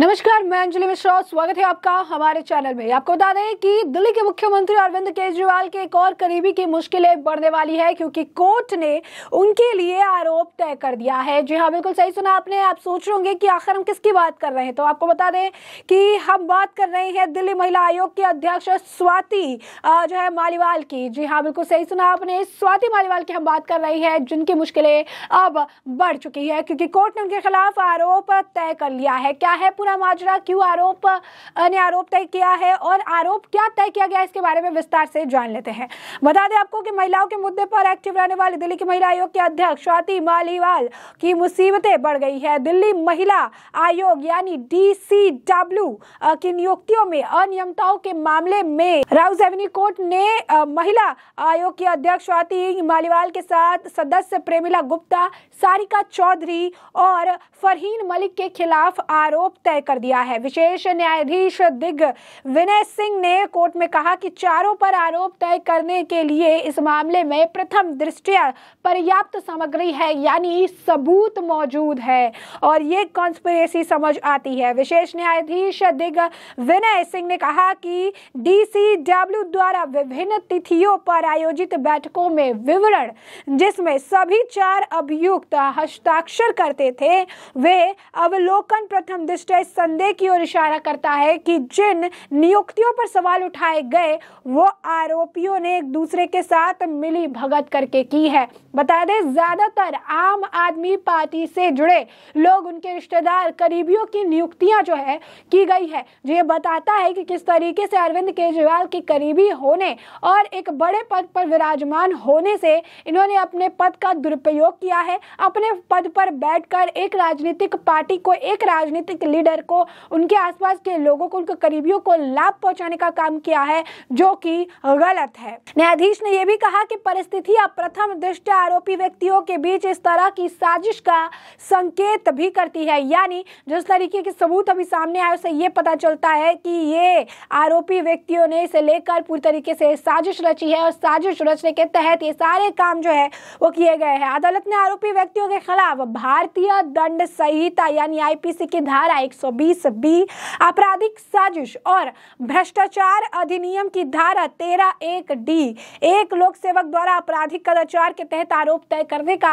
नमस्कार मैं अंजलि मिश्रा स्वागत है आपका हमारे चैनल में आपको बता दें कि दिल्ली के मुख्यमंत्री अरविंद केजरीवाल के एक और करीबी की मुश्किलें बढ़ने वाली है क्योंकि कोर्ट ने उनके लिए आरोप तय कर दिया है जी हाँ बिल्कुल सही सुना आपने आप सोच रहे होंगे कि आखिर हम किसकी बात कर रहे हैं तो आपको बता दें कि हम बात कर रहे हैं दिल्ली महिला आयोग की अध्यक्ष स्वाति जो है मालीवाल की जी हाँ बिल्कुल सही सुना आपने स्वाति मालीवाल की हम बात कर रही है जिनकी मुश्किलें अब बढ़ चुकी है क्योंकि कोर्ट ने उनके खिलाफ आरोप तय कर लिया है क्या है पूरा माजरा क्यों आरोप ने आरोप तय किया है और आरोप क्या तय किया गया इसके बारे में विस्तार से जान लेते हैं बता दें आपको कि महिलाओं के मुद्दे पर एक्टिव रहने वाली दिल्ली की महिला आयोग के अध्यक्ष स्वाति मालीवाल की मुसीबतें बढ़ गई है दिल्ली महिला आयोग यानी डी की नियुक्तियों में अनियमताओं के मामले में राउस एवेन्यू कोर्ट ने महिला आयोग की अध्यक्ष स्वाति मालीवाल के साथ सदस्य प्रेमिला गुप्ता सारिका चौधरी और फरहीन मलिक के खिलाफ आरोप तय तय कर दिया है विशेष न्यायाधीश दिग विनय सिंह ने कोर्ट में कहा कि चारों पर आरोप तय करने के लिए इस मामले में प्रथम दृष्टिया पर्याप्त सामग्री है यानी सबूत मौजूद है और ये कॉन्स्परेसी समझ आती है विशेष न्यायाधीश दिग विनय सिंह ने कहा कि डीसीडब्ल्यू द्वारा विभिन्न तिथियों पर आयोजित बैठकों में विवरण जिसमें सभी चार अभियुक्त हस्ताक्षर करते थे वे अवलोकन प्रथम दृष्टि इस संदेह की ओर इशारा करता है कि जिन नियुक्तियों पर सवाल उठाए गए वो आरोपियों ने एक दूसरे के साथ मिली भगत करके की है बता दें ज्यादातर आम आदमी पार्टी से जुड़े लोग उनके रिश्तेदार करीबियों की नियुक्तियां जो है की गई है जो ये बताता है कि किस तरीके से अरविंद केजरीवाल के करीबी होने और एक बड़े पद पर विराजमान होने से इन्होंने अपने पद का दुरुपयोग किया है अपने पद पर बैठकर एक राजनीतिक पार्टी को एक राजनीतिक लीडर को उनके आसपास के लोगों को उनके करीबियों को लाभ पहुंचाने का काम किया है जो कि गलत है न्यायाधीश ने यह भी कहा कि परिस्थितियां प्रथम दृष्टया आरोपी व्यक्तियों के बीच इस तरह की साजिश का संकेत भी करती है यानी जिस तरीके के सबूत अभी सामने आए उससे ये पता चलता है कि ये आरोपी व्यक्तियों ने इसे लेकर पूरी तरीके से साजिश रची है और साजिश रचने के तहत ये सारे काम जो है वो किए गए हैं अदालत ने आरोपी व्यक्तियों के खिलाफ भारतीय दंड संहिता यानी आईपीसी की धारा एक बी आपराधिक साजिश और भ्रष्टाचार अधिनियम की धारा तेरह एक डी एक लोक सेवक द्वारा आपराधिक कदाचार के तहत प्रारूप तय करने का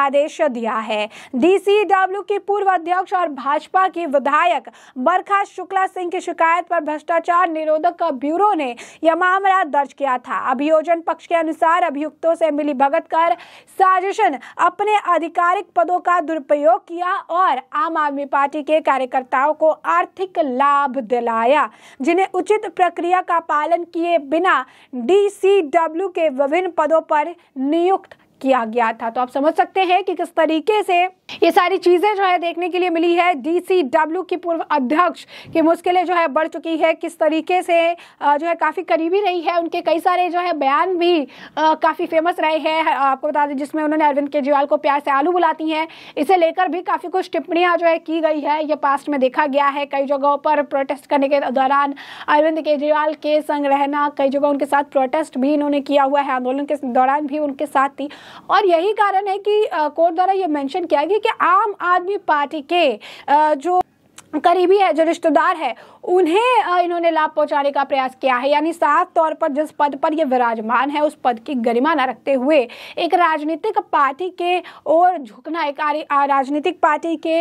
आदेश दिया है डीसीडब्ल्यू के पूर्व अध्यक्ष और भाजपा के विधायक बरखा शुक्ला सिंह की शिकायत पर भ्रष्टाचार निरोधक ब्यूरो ने यह मामला दर्ज किया था अभियोजन पक्ष के अनुसार अभियुक्तों से मिली भगत कर साजिशन अपने आधिकारिक पदों का दुरुपयोग किया और आम आदमी पार्टी के कार्यकर्ताओं को आर्थिक लाभ दिलाया जिन्हें उचित प्रक्रिया का पालन किए बिना डीसीडब्ल्यू के विभिन्न पदों पर नियुक्त किया गया था तो आप समझ सकते हैं कि किस तरीके से ये सारी चीज़ें जो है देखने के लिए मिली है डीसीडब्ल्यू की पूर्व अध्यक्ष की मुश्किलें जो है बढ़ चुकी है किस तरीके से जो है काफ़ी करीबी रही है उनके कई सारे जो है बयान भी काफ़ी फेमस रहे हैं आपको बता दें जिसमें उन्होंने अरविंद केजरीवाल को प्यार से आलू बुलाती हैं इसे लेकर भी काफ़ी कुछ टिप्पणियां जो है की गई है ये पास्ट में देखा गया है कई जगहों पर प्रोटेस्ट करने के दौरान अरविंद केजरीवाल के संग रहना कई जगह उनके साथ प्रोटेस्ट भी इन्होंने किया हुआ है आंदोलन के दौरान भी उनके साथ थी और यही कारण है कि कोर्ट द्वारा ये मैंशन किया गया कि आम आदमी पार्टी के जो करीबी है जो रिश्तेदार है उन्हें इन्होंने लाभ पहुंचाने का प्रयास किया है यानी साफ तौर पर जिस पद पर ये विराजमान है उस पद की गरिमा न रखते हुए एक राजनीतिक पार्टी के और झुकना एक राजनीतिक पार्टी के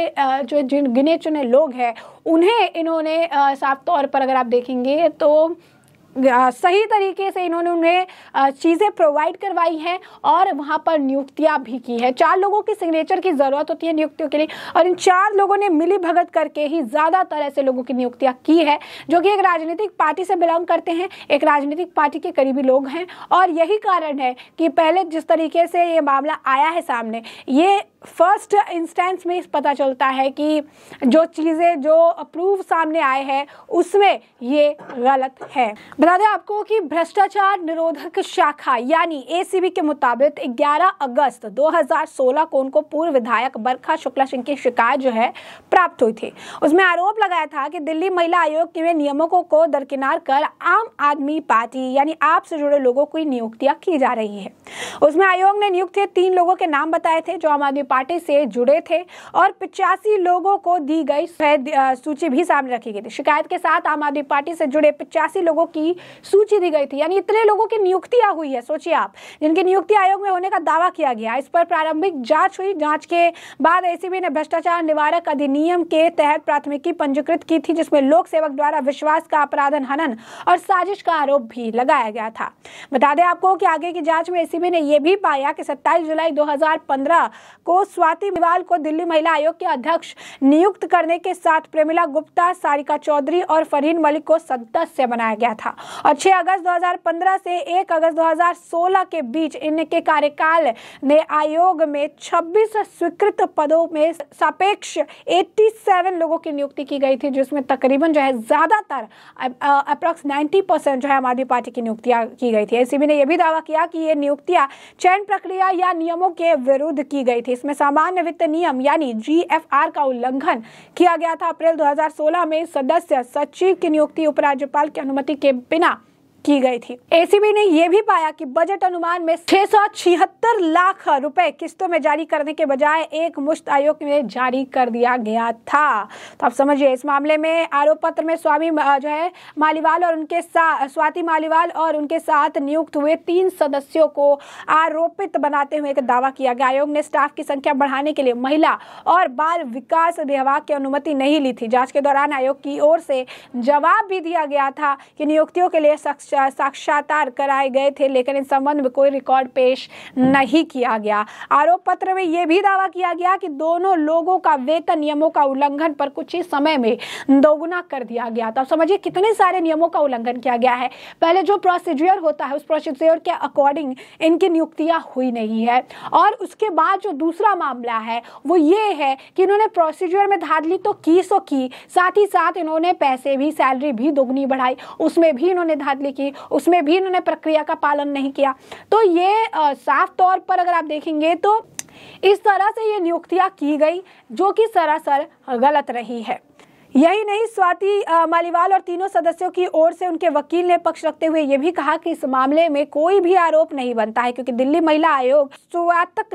जो जिन गिने चुने लोग हैं उन्हें इन्होंने साफ तौर पर अगर आप देखेंगे तो सही तरीके से इन्होंने उन्हें चीज़ें प्रोवाइड करवाई हैं और वहाँ पर नियुक्तियाँ भी की हैं चार लोगों की सिग्नेचर की ज़रूरत होती है नियुक्तियों के लिए और इन चार लोगों ने मिली भगत करके ही ज़्यादातर ऐसे लोगों की नियुक्तियाँ की है जो कि एक राजनीतिक पार्टी से बिलोंग करते हैं एक राजनीतिक पार्टी के करीबी लोग हैं और यही कारण है कि पहले जिस तरीके से ये मामला आया है सामने ये फर्स्ट इंस्टेंस में पता चलता है कि जो चीज़ें जो अप्रूव सामने आए हैं उसमें ये गलत है बता दें आपको कि भ्रष्टाचार निरोधक शाखा यानी एसीबी के मुताबिक 11 अगस्त 2016 को उनको पूर्व विधायक बरखा शुक्ला सिंह की शिकायत जो है प्राप्त हुई थी उसमें आरोप लगाया था कि दिल्ली महिला आयोग के नियमों को दरकिनार कर आम आदमी पार्टी यानी आप से जुड़े लोगों की नियुक्तियां की जा रही है उसमें आयोग ने नियुक्त तीन लोगों के नाम बताए थे जो आम आदमी पार्टी से जुड़े थे और पिचासी लोगों को दी गई सूची भी सामने रखी गई थी शिकायत के साथ आम आदमी पार्टी से जुड़े पिचासी लोगों की की सूची दी गई थी यानी इतने लोगों की नियुक्तियां हुई है सोचिए आप जिनकी नियुक्ति आयोग में होने का दावा किया गया इस पर प्रारंभिक जांच हुई जांच के बाद एसीबी ने भ्रष्टाचार निवारक अधिनियम के तहत प्राथमिकी पंजीकृत की थी जिसमें लोक सेवक द्वारा विश्वास का अपराधन हनन और साजिश का आरोप भी लगाया गया था बता दें आपको कि आगे की जांच में एसीबी ने यह भी पाया कि 27 जुलाई 2015 को स्वाति मेवाल को दिल्ली महिला आयोग के अध्यक्ष नियुक्त करने के साथ प्रेमिला गुप्ता सारिका चौधरी और फरीन मलिक को सदस्य बनाया गया था और 6 अगस्त 2015 से 1 अगस्त 2016 के बीच इनके कार्यकाल ने आयोग में 26 स्वीकृत पदों में सापेक्ष 87 लोगों की नियुक्ति की गई थी जिसमें तकरीबन जो है ज़्यादातर अप्रॉक्स 90 परसेंट जो है आम आदमी पार्टी की नियुक्तियां की गई थी एसीबी ने यह भी दावा किया कि ये नियुक्तियां चयन प्रक्रिया या नियमों के विरुद्ध की गई थी इसमें सामान्य वित्त नियम यानी जी का उल्लंघन किया गया था अप्रैल 2016 में सदस्य सचिव की नियुक्ति उपराज्यपाल की अनुमति के പിന്നെ की गई थी एसीबी ने यह भी पाया कि बजट अनुमान में छह लाख रुपए किस्तों में जारी करने के बजाय एक मुश्त आयोग में जारी कर दिया गया था तो आप समझिए इस मामले में आरोप पत्र में स्वामी जो है मालीवाल और उनके साथ स्वाति मालीवाल और उनके साथ नियुक्त हुए तीन सदस्यों को आरोपित बनाते हुए एक दावा किया गया आयोग ने स्टाफ की संख्या बढ़ाने के लिए महिला और बाल विकास विभाग की अनुमति नहीं ली थी जांच के दौरान आयोग की ओर से जवाब भी दिया गया था कि नियुक्तियों के लिए सक्षम साक्षात्कार कराए गए थे लेकिन इस संबंध में कोई रिकॉर्ड पेश नहीं किया गया आरोप पत्र में यह भी दावा किया गया कि दोनों लोगों का वेतन नियमों का उल्लंघन पर कुछ ही समय में दोगुना कर दिया गया था समझिए कितने सारे नियमों का उल्लंघन किया गया है पहले जो प्रोसीजर होता है उस प्रोसीजर के अकॉर्डिंग इनकी नियुक्तियां हुई नहीं है और उसके बाद जो दूसरा मामला है वो ये है कि इन्होंने प्रोसीजर में धांधली तो की सो की साथ ही साथ इन्होंने पैसे भी सैलरी भी दोगुनी बढ़ाई उसमें भी इन्होंने धांधली की की उसमें भी इन्होंने प्रक्रिया का पालन नहीं किया तो ये साफ तौर पर अगर आप देखेंगे तो इस तरह से ये नियुक्तियां की गई जो कि सरासर गलत रही है यही नहीं स्वाति मालीवाल और तीनों सदस्यों की ओर से उनके वकील ने पक्ष रखते हुए ये भी कहा कि इस मामले में कोई भी आरोप नहीं बनता है क्योंकि दिल्ली महिला आयोग स्वातक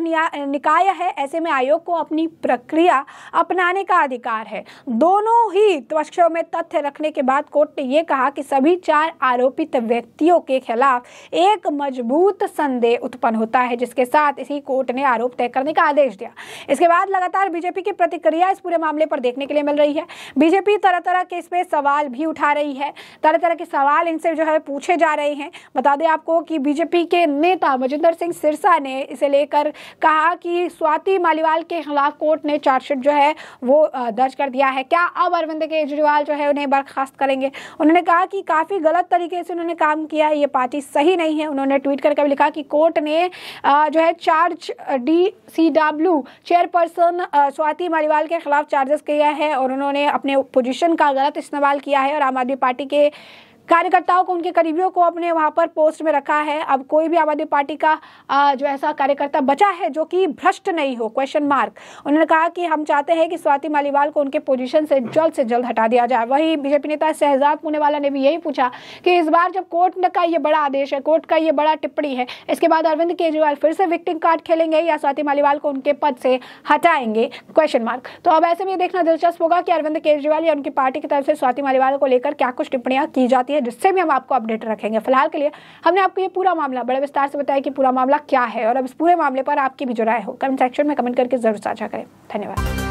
निकाय है ऐसे में आयोग को अपनी प्रक्रिया अपनाने का अधिकार है दोनों ही पक्षों में तथ्य रखने के बाद कोर्ट ने ये कहा कि सभी चार आरोपित व्यक्तियों के खिलाफ एक मजबूत संदेह उत्पन्न होता है जिसके साथ इसी कोर्ट ने आरोप तय करने का आदेश दिया इसके बाद लगातार बीजेपी की प्रतिक्रिया इस पूरे मामले पर देखने के लिए मिल रही है बीजेपी तरह तरह के इसमें सवाल भी उठा रही है तरह तरह के सवाल इनसे जो है पूछे जा रहे हैं बता दें आपको कि बीजेपी के नेता मजिंदर सिंह सिरसा ने इसे लेकर कहा कि स्वाति मालीवाल के खिलाफ कोर्ट ने चार्जशीट जो है वो दर्ज कर दिया है क्या अब अरविंद केजरीवाल जो है उन्हें बर्खास्त करेंगे उन्होंने कहा कि काफ़ी गलत तरीके से उन्होंने काम किया ये पार्टी सही नहीं है उन्होंने ट्वीट करके भी लिखा कि कोर्ट ने जो है charge D C W chairperson Swati Maliwal के खिलाफ चार्जेस किया है और उन्होंने अपने पोजीशन का गलत इस्तेमाल किया है और आम आदमी पार्टी के कार्यकर्ताओं को उनके करीबियों को अपने वहां पर पोस्ट में रखा है अब कोई भी आम आदमी पार्टी का जो ऐसा कार्यकर्ता बचा है जो कि भ्रष्ट नहीं हो क्वेश्चन मार्क उन्होंने कहा कि हम चाहते हैं कि स्वाति मालीवाल को उनके पोजीशन से जल्द से जल्द हटा दिया जाए वही बीजेपी नेता शहजाद पूनेवाला ने भी यही पूछा कि इस बार जब कोर्ट का ये बड़ा आदेश है कोर्ट का ये बड़ा टिप्पणी है इसके बाद अरविंद केजरीवाल फिर से विक्टिंग कार्ड खेलेंगे या स्वाति मालीवाल को उनके पद से हटाएंगे क्वेश्चन मार्क तो अब ऐसे में देखना दिलचस्प होगा कि अरविंद केजरीवाल या उनकी पार्टी की तरफ से स्वाति मालीवाल को लेकर क्या कुछ टिप्पणियां की जाती है है जिससे भी हम आपको अपडेट रखेंगे फिलहाल के लिए हमने आपको ये पूरा मामला बड़े विस्तार से बताया कि पूरा मामला क्या है और अब इस पूरे मामले पर आपकी भी जो राय हो कमेंट सेक्शन में कमेंट करके जरूर साझा करें धन्यवाद